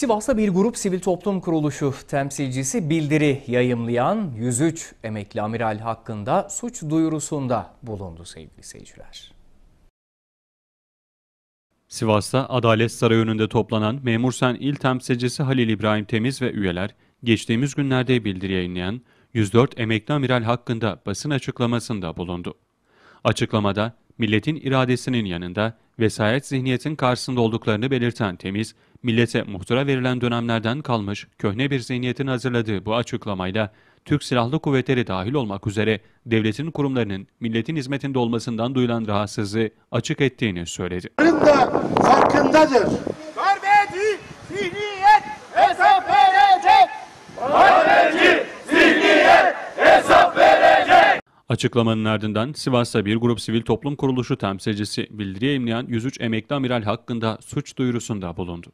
Sivas'ta bir grup sivil toplum kuruluşu temsilcisi bildiri yayımlayan 103 emekli amiral hakkında suç duyurusunda bulundu sevgili seyirciler. Sivas'ta Adalet Sarayı önünde toplanan Memursen İl Temsilcisi Halil İbrahim Temiz ve üyeler geçtiğimiz günlerde bildiri yayınlayan 104 emekli amiral hakkında basın açıklamasında bulundu. Açıklamada milletin iradesinin yanında vesayet zihniyetin karşısında olduklarını belirten Temiz, millete muhtıra verilen dönemlerden kalmış köhne bir zihniyetin hazırladığı bu açıklamayla Türk Silahlı Kuvvetleri dahil olmak üzere devletin kurumlarının milletin hizmetinde olmasından duyulan rahatsızlığı açık ettiğini söyledi. Da farkındadır. Açıklamanın ardından Sivas'ta bir grup sivil toplum kuruluşu temsilcisi bildiri yayınlayan 103 emekli amiral hakkında suç duyurusunda bulundu.